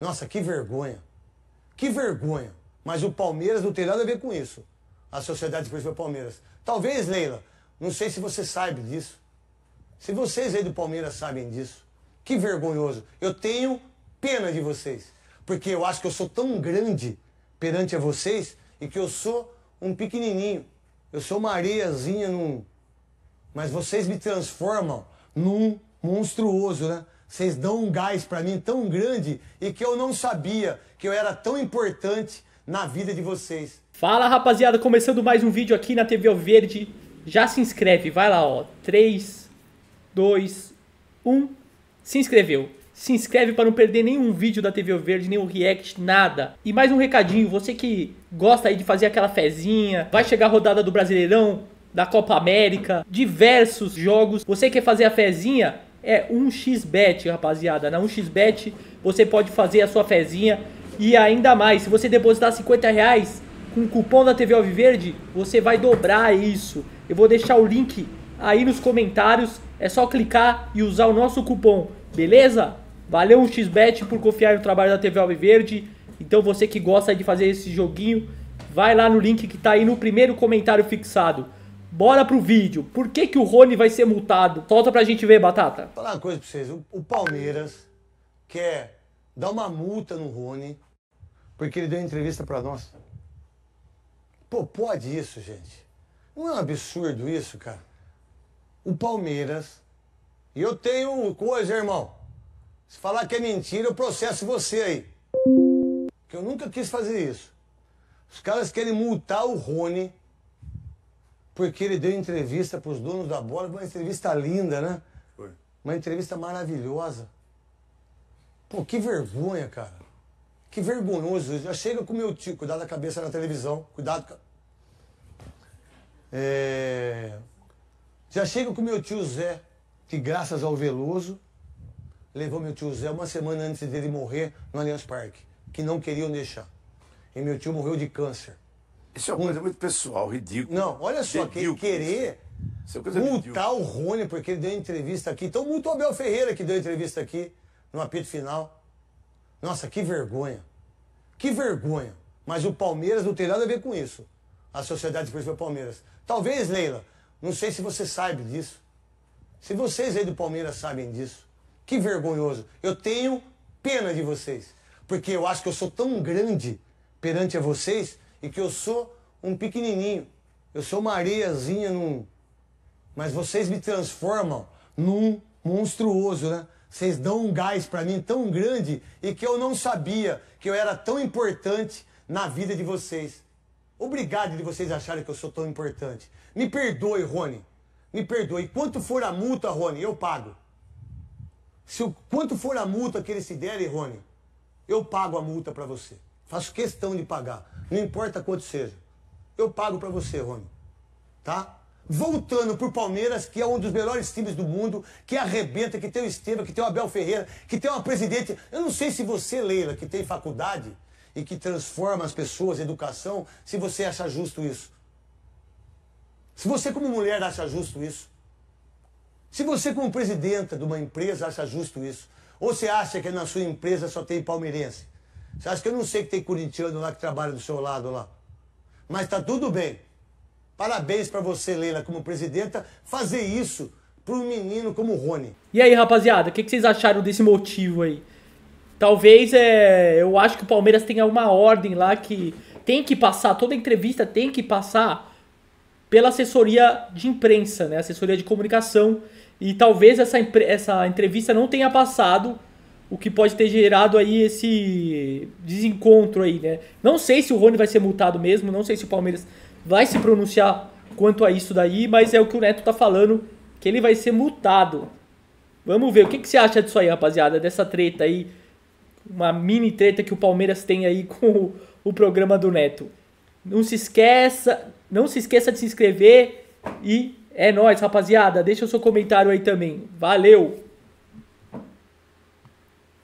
Nossa, que vergonha. Que vergonha. Mas o Palmeiras não tem nada a ver com isso. A Sociedade Esportiva Palmeiras. Talvez, Leila, não sei se você sabe disso. Se vocês aí do Palmeiras sabem disso. Que vergonhoso. Eu tenho pena de vocês. Porque eu acho que eu sou tão grande perante a vocês e que eu sou um pequenininho. Eu sou uma areiazinha num. Mas vocês me transformam num monstruoso, né? Vocês dão um gás para mim tão grande e que eu não sabia que eu era tão importante na vida de vocês. Fala rapaziada, começando mais um vídeo aqui na TV Verde. Já se inscreve, vai lá ó, 3, 2, 1, se inscreveu. Se inscreve para não perder nenhum vídeo da TV Verde, nenhum react, nada. E mais um recadinho, você que gosta aí de fazer aquela fezinha, vai chegar a rodada do Brasileirão, da Copa América, diversos jogos, você quer fazer a fezinha? é 1xbet, rapaziada. Na né? 1xbet você pode fazer a sua fezinha e ainda mais, se você depositar 50 reais com o cupom da TV Alviverde, você vai dobrar isso. Eu vou deixar o link aí nos comentários, é só clicar e usar o nosso cupom, beleza? Valeu 1xbet por confiar no trabalho da TV Alviverde. Então você que gosta de fazer esse joguinho, vai lá no link que está aí no primeiro comentário fixado. Bora pro vídeo. Por que, que o Rony vai ser multado? Solta pra gente ver, Batata. Vou falar uma coisa pra vocês. O Palmeiras quer dar uma multa no Rony porque ele deu entrevista pra nós. Pô, pode isso, gente. Não é um absurdo isso, cara? O Palmeiras... E eu tenho coisa, irmão. Se falar que é mentira, eu processo você aí. Que eu nunca quis fazer isso. Os caras querem multar o Rony porque ele deu entrevista para os donos da bola, uma entrevista linda, né? Foi. Uma entrevista maravilhosa. Pô, que vergonha, cara. Que vergonhoso. Já chega com meu tio, cuidado da cabeça na televisão, cuidado. É... Já chega com meu tio Zé, que graças ao Veloso, levou meu tio Zé uma semana antes dele morrer no Allianz Parque, que não queriam deixar. E meu tio morreu de câncer. Isso é uma hum. coisa muito pessoal, ridículo. Não, olha só, que querer é multar o Rony, porque ele deu entrevista aqui. Então multou o Abel Ferreira que deu entrevista aqui no apito final. Nossa, que vergonha. Que vergonha. Mas o Palmeiras não tem nada a ver com isso. A Sociedade Esportiva Palmeiras. Talvez, Leila, não sei se você sabe disso. Se vocês aí do Palmeiras sabem disso. Que vergonhoso. Eu tenho pena de vocês. Porque eu acho que eu sou tão grande perante a vocês e que eu sou um pequenininho. Eu sou uma areiazinha num. Mas vocês me transformam num monstruoso, né? Vocês dão um gás para mim tão grande e que eu não sabia que eu era tão importante na vida de vocês. Obrigado de vocês acharem que eu sou tão importante. Me perdoe, Rony. Me perdoe. Quanto for a multa, Rony, eu pago. Se o, quanto for a multa que eles se derem, Rony, eu pago a multa para você. Faço questão de pagar. Não importa quanto seja. Eu pago para você, Rony. Tá? Voltando pro Palmeiras, que é um dos melhores times do mundo, que arrebenta, que tem o Estevam, que tem o Abel Ferreira, que tem uma presidente. Eu não sei se você, Leila, que tem faculdade e que transforma as pessoas, educação, se você acha justo isso. Se você, como mulher, acha justo isso. Se você, como presidenta de uma empresa, acha justo isso. Ou você acha que na sua empresa só tem palmeirense? Você acha que eu não sei que tem corintiano lá que trabalha do seu lado lá? Mas está tudo bem. Parabéns para você, Leila, como presidenta, fazer isso para um menino como o Rony. E aí, rapaziada, o que, que, vocês acharam desse motivo aí? Talvez é, eu acho que o Palmeiras tenha uma ordem lá que tem que passar, toda entrevista tem que passar pela assessoria de imprensa, né? Assessoria de comunicação. E talvez essa, essa entrevista não tenha passado o que pode ter gerado aí esse desencontro aí, né? Não sei se o Rony vai ser multado mesmo, não sei se o Palmeiras vai se pronunciar quanto a isso daí, mas é o que o Neto tá falando, que ele vai ser multado. Vamos ver, o que, que você acha disso aí, rapaziada, dessa treta aí, uma mini treta que o Palmeiras tem aí com o, o programa do Neto. Não se esqueça, não se esqueça de se inscrever e é nóis, rapaziada. Deixa o seu comentário aí também. Valeu!